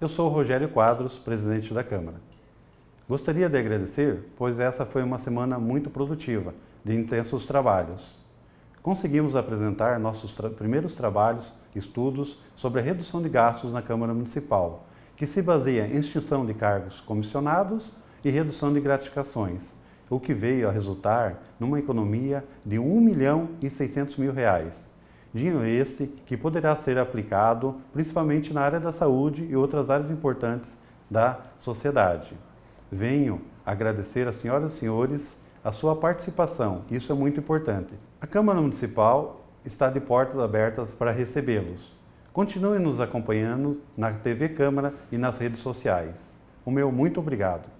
Eu sou Rogério Quadros, presidente da Câmara. Gostaria de agradecer, pois essa foi uma semana muito produtiva, de intensos trabalhos. Conseguimos apresentar nossos tra primeiros trabalhos, estudos sobre a redução de gastos na Câmara Municipal, que se baseia em extinção de cargos comissionados e redução de gratificações, o que veio a resultar numa economia de 1 milhão e 600 mil reais Dinheiro este que poderá ser aplicado principalmente na área da saúde e outras áreas importantes da sociedade. Venho agradecer às senhoras e senhores a sua participação, isso é muito importante. A Câmara Municipal está de portas abertas para recebê-los. Continue nos acompanhando na TV Câmara e nas redes sociais. O meu muito obrigado.